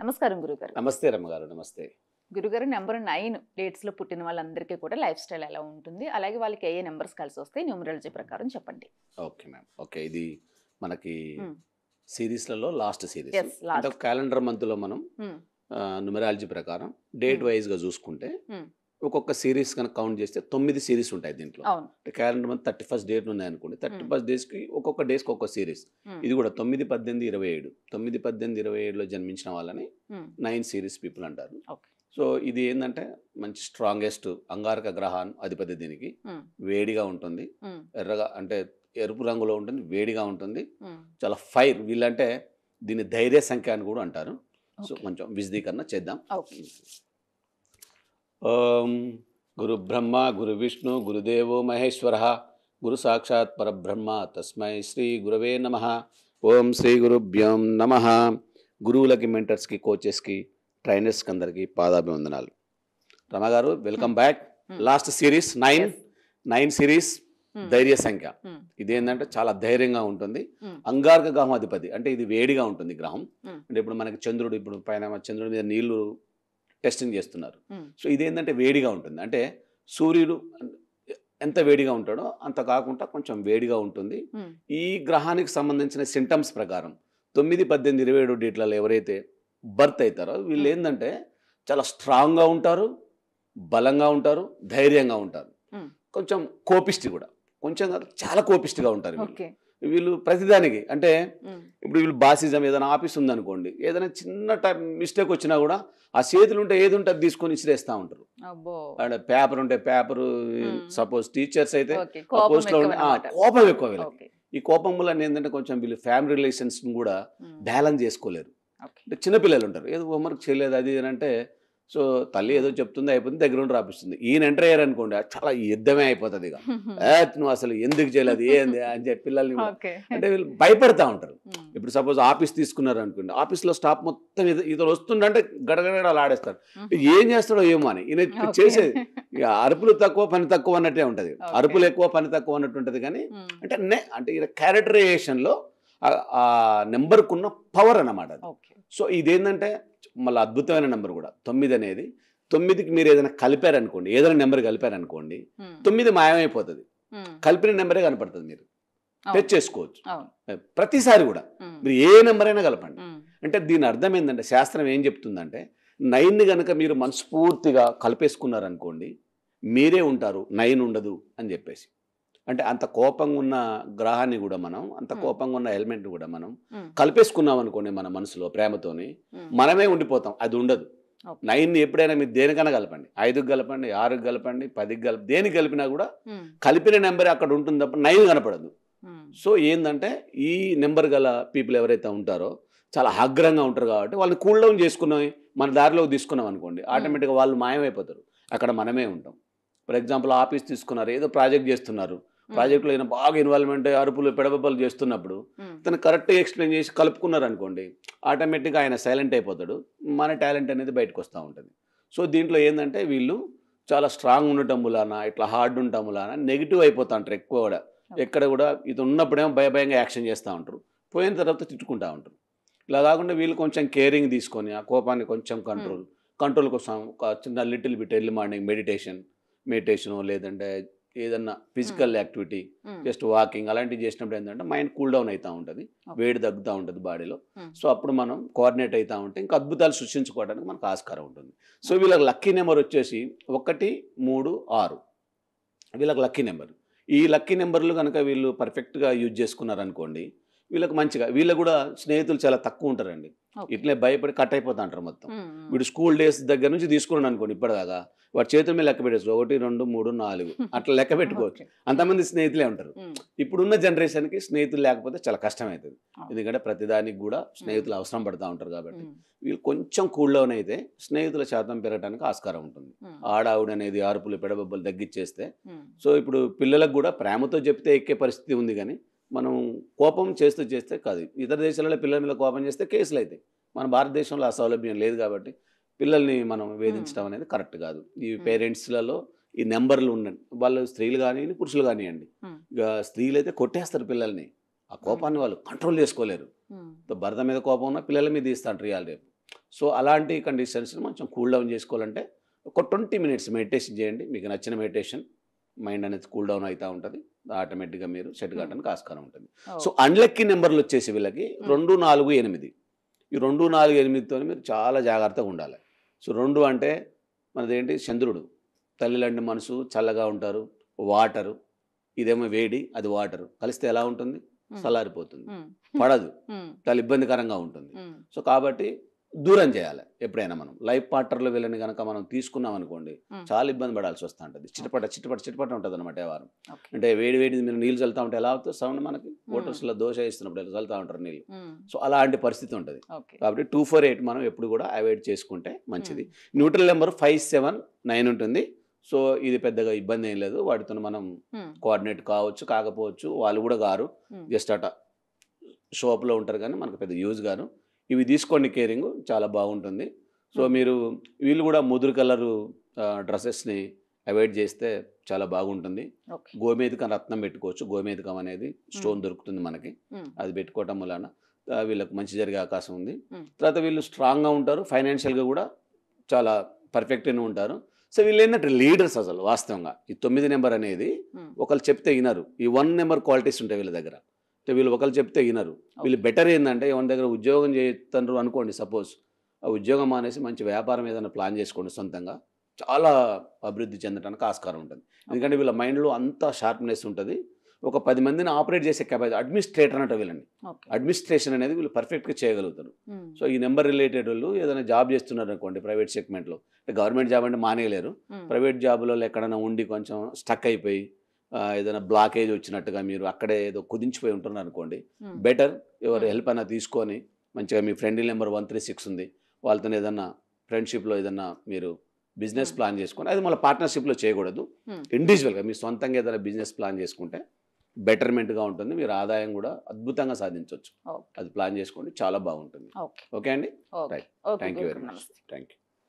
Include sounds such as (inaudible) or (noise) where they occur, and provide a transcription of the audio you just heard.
నమస్కారం గురుగారు నమస్తే రమ్మగారు నమస్తే గురుగారు నెంబర్ నైన్ లో పుట్టిన వాళ్ళందరికీ కూడా లైఫ్ స్టైల్ ఎలా ఉంటుంది అలాగే వాళ్ళకి ఏ నెంబర్స్ కలిసి వస్తే న్యూమరాలజీ ప్రకారం చెప్పండి ఓకే మ్యామ్ ఓకే ఇది మనకి సిరీస్లలో లాస్ట్ సిరీస్ అంటే క్యాలెండర్ లో మనం న్యూమరాలజీ ప్రకారం డేట్ వైజ్గా చూసుకుంటే ఒక్కొక్క సిరీస్ కనుక కౌంట్ చేస్తే తొమ్మిది సిరీస్ ఉంటాయి దీంట్లో calendar month thirty first date ఉన్నాయి అనుకోండి థర్టీ ఫస్ట్ డేస్కి ఒక్కొక్క డేస్కి ఒక్కొక్క సిరీస్ ఇది కూడా తొమ్మిది పద్దెనిమిది ఇరవై ఏడు తొమ్మిది పద్దెనిమిది ఇరవై ఏడులో జన్మించిన వాళ్ళని నైన్ సిరీస్ పీపుల్ అంటారు సో ఇది ఏంటంటే మంచి స్ట్రాంగెస్ట్ అంగారక గ్రహాన్ అధిపతి దీనికి వేడిగా ఉంటుంది ఎర్రగా అంటే ఎరుపు రంగులో ఉంటుంది వేడిగా ఉంటుంది చాలా ఫైర్ వీళ్ళంటే దీని ధైర్య సంఖ్య అని కూడా అంటారు సో కొంచెం విశదీకరణ చేద్దాం ఓం గురుబ్రహ్మ గురువిష్ణు గురుదేవో మహేశ్వర గురు సాక్షాత్ పరబ్రహ్మ తస్మై శ్రీ గురవే నమ ఓం శ్రీ గురుభ్యం నమ గురువులకి మెంటర్స్కి కోచెస్కి ట్రైనర్స్కి అందరికీ పాదాభివందనాలు రమగారు welcome hmm. Back hmm. Last series nine nine series hmm. ధైర్య సంఖ్య ఇదేంటంటే చాలా ధైర్యంగా ఉంటుంది అంగార్క గ్రహం అధిపతి అంటే ఇది వేడిగా ఉంటుంది గ్రహం అంటే ఇప్పుడు మనకి చంద్రుడు ఇప్పుడు పైన చంద్రుడి మీద నీళ్లు టెస్టింగ్ చేస్తున్నారు సో ఇదేంటంటే వేడిగా ఉంటుంది అంటే సూర్యుడు ఎంత వేడిగా ఉంటాడో అంత కాకుండా కొంచెం వేడిగా ఉంటుంది ఈ గ్రహానికి సంబంధించిన సింటమ్స్ ప్రకారం తొమ్మిది పద్దెనిమిది ఇరవై ఏడు డేట్లలో ఎవరైతే బర్త్ అవుతారో వీళ్ళు ఏంటంటే చాలా స్ట్రాంగ్గా ఉంటారు బలంగా ఉంటారు ధైర్యంగా ఉంటారు కొంచెం కోపిష్టి కూడా కొంచెం కాదు చాలా కోపిష్టిగా ఉంటారు వీళ్ళు వీళ్ళు ప్రతిదానికి అంటే ఇప్పుడు వీళ్ళు బాసిజం ఏదైనా ఆఫీస్ ఉందనుకోండి ఏదైనా చిన్న టైప్ మిస్టేక్ వచ్చినా కూడా ఆ చేతులు ఉంటే ఏది ఉంటే తీసుకొని ఇచ్చిరేస్తూ ఉంటారు అంటే పేపర్ ఉంటే పేపర్ సపోజ్ టీచర్స్ అయితే పోస్ట్లో కోపం ఎక్కువ వీళ్ళకి ఈ కోపం వల్ల ఏంటంటే కొంచెం వీళ్ళు ఫ్యామిలీ రిలేషన్స్ కూడా బ్యాలెన్స్ చేసుకోలేరు అంటే చిన్నపిల్లలు ఉంటారు ఏదో హోంవర్క్ చేయలేదు అది అంటే సో తల్లి ఏదో చెప్తుంది అయిపోతుంది దగ్గర ఉండి రాపిస్తుంది ఈయన ఎంటర్ అయ్యారు అనుకోండి చాలా యుద్ధమే అయిపోతుంది ఇక (laughs) నువ్వు అసలు ఎందుకు చేయలేదు ఏంది అని చెప్పి పిల్లల్ని అంటే వీళ్ళు భయపడతా ఉంటారు ఇప్పుడు సపోజ్ ఆఫీస్ తీసుకున్నారు అనుకోండి ఆఫీస్లో స్టాఫ్ మొత్తం ఇతను వస్తుండంటే అలా ఆడేస్తారు ఏం చేస్తాడో ఏమో అని ఈయన చేసేది ఇక అరుపులు తక్కువ పని తక్కువ అన్నట్టే ఉంటుంది అరుపులు ఎక్కువ పని తక్కువ అన్నట్టు ఉంటుంది కానీ అంటే అంటే ఈయన క్యారెక్టరైజేషన్లో ఆ నెంబర్కున్న పవర్ అన్నమాట సో ఇదేంటంటే మళ్ళీ అద్భుతమైన నెంబర్ కూడా తొమ్మిది అనేది తొమ్మిదికి మీరు ఏదైనా కలిపారనుకోండి ఏదైనా నెంబర్ కలిపారనుకోండి తొమ్మిది మాయమైపోతుంది కలిపిన నెంబరే కనపడుతుంది మీరు టెచ్ చేసుకోవచ్చు ప్రతిసారి కూడా మీరు ఏ నెంబర్ అయినా కలపండి అంటే దీని అర్థం ఏంటంటే శాస్త్రం ఏం చెప్తుందంటే నైన్ గనక మీరు మనస్ఫూర్తిగా కలిపేసుకున్నారనుకోండి మీరే ఉంటారు నైన్ ఉండదు అని చెప్పేసి అంటే అంత కోపంగా ఉన్న గ్రహాన్ని కూడా మనం అంత కోపంగా ఉన్న హెల్మెట్ కూడా మనం కలిపేసుకున్నాం అనుకోండి మన మనసులో ప్రేమతోని మనమే ఉండిపోతాం అది ఉండదు నైన్ ఎప్పుడైనా మీరు దేనికైనా కలపండి ఐదుకి కలపండి ఆరుకి కలపండి పదికి కలప దేనికి కలిపినా కూడా కలిపిన నెంబర్ అక్కడ ఉంటుంది తప్ప నైన్ కనపడదు సో ఏంటంటే ఈ నెంబర్ గల పీపుల్ ఎవరైతే ఉంటారో చాలా ఆగ్రహంగా ఉంటారు కాబట్టి వాళ్ళని కూల్ డౌన్ చేసుకున్నాయి మన దారిలోకి తీసుకున్నాం అనుకోండి ఆటోమేటిక్గా వాళ్ళు మాయమైపోతారు అక్కడ మనమే ఉంటాం ఫర్ ఎగ్జాంపుల్ ఆఫీస్ తీసుకున్నారు ఏదో ప్రాజెక్ట్ చేస్తున్నారు ప్రాజెక్టులో అయినా బాగా ఇన్వాల్వ్మెంట్ అరుపులు పెడబలు చేస్తున్నప్పుడు తను కరెక్ట్గా ఎక్స్ప్లెయిన్ చేసి కలుపుకున్నారు అనుకోండి ఆటోమేటిక్గా ఆయన సైలెంట్ అయిపోతాడు మన టాలెంట్ అనేది బయటకు వస్తూ ఉంటుంది సో దీంట్లో ఏంటంటే వీళ్ళు చాలా స్ట్రాంగ్ ఉండటం వలన ఇట్లా హార్డ్ ఉండటం వలన నెగిటివ్ అయిపోతా ఉంటారు ఎక్కువ కూడా ఎక్కడ కూడా ఇది ఉన్నప్పుడేమో భయభయంగా యాక్షన్ చేస్తూ ఉంటారు పోయిన తర్వాత తిట్టుకుంటూ ఉంటారు ఇలా కాకుండా వీళ్ళు కొంచెం కేరింగ్ తీసుకొని ఆ కోపాన్ని కొంచెం కంట్రోల్ కంట్రోల్ కోసం ఒక చిన్న little bit early morning meditation meditation లేదంటే ఏదన్నా ఫిజికల్ యాక్టివిటీ జస్ట్ వాకింగ్ అలాంటివి చేసినప్పుడు ఏంటంటే మైండ్ కూల్ డౌన్ అవుతూ ఉంటుంది వేడి తగ్గుతూ ఉంటుంది బాడీలో సో అప్పుడు మనం కోఆర్డినేట్ అవుతూ ఉంటే ఇంకా అద్భుతాలు సృష్టించుకోవడానికి మనకు ఆస్కారం ఉంటుంది సో వీళ్ళకి లక్కీ నెంబర్ వచ్చేసి ఒకటి మూడు ఆరు వీళ్ళకి లక్కీ నెంబర్ ఈ లక్కీ నెంబర్లు కనుక వీళ్ళు పర్ఫెక్ట్గా యూజ్ చేసుకున్నారనుకోండి వీళ్ళకి మంచిగా వీళ్ళకి కూడా స్నేహితులు చాలా తక్కువ ఉంటారండి ఇట్లే భయపడి కట్ అయిపోతా అంటారు మొత్తం వీడు స్కూల్ డేస్ దగ్గర నుంచి తీసుకున్నాను అనుకోండి ఇప్పటిదాకా వాడు చేతుల మీద లెక్క పెట్టేసి ఒకటి రెండు మూడు నాలుగు అట్లా లెక్క (laughs) పెట్టుకోవచ్చు అంతమంది స్నేహితులే ఉంటారు ఇప్పుడున్న జనరేషన్కి స్నేహితులు లేకపోతే చాలా కష్టమవుతుంది ఎందుకంటే ప్రతిదానికి కూడా స్నేహితులు అవసరం పడుతూ ఉంటారు కాబట్టి వీళ్ళు కొంచెం కూల్లోనైతే స్నేహితుల శాతం పెరగడానికి ఆస్కారం ఉంటుంది ఆడావుడు అనేది అరుపులు పెడబొబ్బలు తగ్గించేస్తే సో ఇప్పుడు పిల్లలకు కూడా ప్రేమతో చెప్తే ఎక్కే పరిస్థితి ఉంది కానీ మనం కోపం చేస్తూ చేస్తే కాదు ఇతర దేశాలలో పిల్లల మీద కోపం చేస్తే కేసులు అవుతాయి మన భారతదేశంలో ఆ సౌలభ్యం లేదు కాబట్టి పిల్లల్ని మనం వేధించడం అనేది కరెక్ట్ కాదు ఈ పేరెంట్స్లలో ఈ నెంబర్లు ఉండండి వాళ్ళు స్త్రీలు కానివ్వండి పురుషులు కానివ్వండి ఇక స్త్రీలు అయితే కొట్టేస్తారు పిల్లల్ని ఆ కోపాన్ని వాళ్ళు కంట్రోల్ చేసుకోలేరు భర్త మీద కోపం ఉన్నా పిల్లల మీద ఇస్తాను రియాల్ రేపు సో అలాంటి కండిషన్స్ని కొంచెం కూల్ డౌన్ చేసుకోవాలంటే ఒక ట్వంటీ మినిట్స్ మెడిటేషన్ చేయండి మీకు నచ్చిన మెడిటేషన్ మైండ్ అనేది కూల్ డౌన్ అవుతూ ఉంటుంది ఆటోమేటిక్గా మీరు సెట్ కావడానికి ఆస్కారం ఉంటుంది సో అన్లక్కీ నెంబర్లు వచ్చేసి వీళ్ళకి రెండు నాలుగు ఎనిమిది ఈ రెండు నాలుగు ఎనిమిదితో మీరు చాలా జాగ్రత్తగా ఉండాలి సో రెండు అంటే మనదేంటి చంద్రుడు తల్లి లాంటి మనసు చల్లగా ఉంటారు వాటరు ఇదేమో వేడి అది వాటరు కలిస్తే ఎలా ఉంటుంది చల్లారిపోతుంది పడదు చాలా ఇబ్బందికరంగా ఉంటుంది సో కాబట్టి దూరం చేయాలి ఎప్పుడైనా మనం లైఫ్ పార్ట్నర్లో వెళ్ళని కనుక మనం తీసుకున్నాం అనుకోండి చాలా ఇబ్బంది పడాల్సి వస్తూ ఉంటుంది చిటపట చిట్టపట చిటపట ఉంటుంది అనమాట వారం అంటే వేడి వేడి మీరు నీళ్ళు చల్లుతూ ఉంటే ఎలా అవుతుంది సౌండ్ మనకి హోటల్స్లో దోశ ఇస్తున్నప్పుడు చల్లుతూ ఉంటారు నీళ్ళు సో అలాంటి పరిస్థితి ఉంటుంది కాబట్టి టూ ఫోర్ ఎయిట్ మనం ఎప్పుడు కూడా అవాయిడ్ చేసుకుంటే మంచిది neutral number five seven nine ఉంటుంది సో ఇది పెద్దగా ఇబ్బంది ఏం లేదు వాటితో మనం కోఆర్డినేట్ కావచ్చు కాకపోవచ్చు వాళ్ళు కూడా గారు జస్ట్ అట షాప్లో ఉంటారు కానీ మనకు పెద్ద యూజ్ గాను ఇవి తీసుకోండి కేరింగ్ చాలా బాగుంటుంది సో hmm. మీరు వీళ్ళు కూడా ముదురు కలరు డ్రెస్సెస్ని అవాయిడ్ చేస్తే చాలా బాగుంటుంది గోమేధికం రత్నం పెట్టుకోవచ్చు గోమేధికం అనేది hmm. స్టోన్ దొరుకుతుంది మనకి hmm. అది పెట్టుకోవటం వలన వీళ్ళకి మంచి జరిగే అవకాశం ఉంది తర్వాత వీళ్ళు స్ట్రాంగ్గా ఉంటారు ఫైనాన్షియల్గా కూడా చాలా పర్ఫెక్ట్గా ఉంటారు సో వీళ్ళు ఏంటంటే లీడర్స్ అసలు వాస్తవంగా ఈ తొమ్మిది నెంబర్ అనేది ఒకళ్ళు చెప్తే వినరు ఈ వన్ నెంబర్ క్వాలిటీస్ ఉంటాయి వీళ్ళ దగ్గర అంటే వీళ్ళు ఒకరు చెప్తే వినరు వీళ్ళు బెటర్ ఏంటంటే ఎవరి దగ్గర ఉద్యోగం చేస్తున్నారు అనుకోండి సపోజ్ ఆ ఉద్యోగం మానేసి మంచి వ్యాపారం ఏదైనా ప్లాన్ చేసుకోండి సొంతంగా చాలా అభివృద్ధి చెందడానికి ఆస్కారం ఉంటుంది ఎందుకంటే వీళ్ళ మైండ్లో అంత షార్ప్నెస్ ఉంటుంది ఒక పది మందిని ఆపరేట్ చేసే కెపాసిటీ అడ్మినిస్ట్రేటర్ అంటే వీళ్ళని అడ్మినిస్ట్రేషన్ అనేది వీళ్ళు పర్ఫెక్ట్గా చేయగలుగుతారు సో ఈ నెంబర్ రిలేటెడ్ వాళ్ళు ఏదైనా జాబ్ చేస్తున్నారు అనుకోండి ప్రైవేట్ సెగ్మెంట్లో గవర్నమెంట్ జాబ్ అంటే మానేయలేరు ప్రైవేట్ జాబ్లలో ఎక్కడైనా ఉండి కొంచెం స్టక్ అయిపోయి ఏదైనా బ్లాకేజ్ వచ్చినట్టుగా మీరు అక్కడే ఏదో కుదించిపోయి ఉంటున్నారు అనుకోండి బెటర్ hmm. ఎవరు హెల్ప్ hmm. అయినా తీసుకొని మంచిగా మీ friend number one three six ఉంది వాళ్ళతో ఏదన్నా ఫ్రెండ్షిప్లో ఏదన్నా మీరు బిజినెస్ ప్లాన్ hmm. చేసుకొని అది మళ్ళీ పార్ట్నర్షిప్లో చేయకూడదు ఇండివిజువల్గా మీ సొంతంగా ఏదైనా బిజినెస్ ప్లాన్ చేసుకుంటే బెటర్మెంట్గా ఉంటుంది మీరు ఆదాయం కూడా అద్భుతంగా సాధించవచ్చు అది ప్లాన్ చేసుకోండి చాలా బాగుంటుంది ఓకే అండి right thank you very much thank you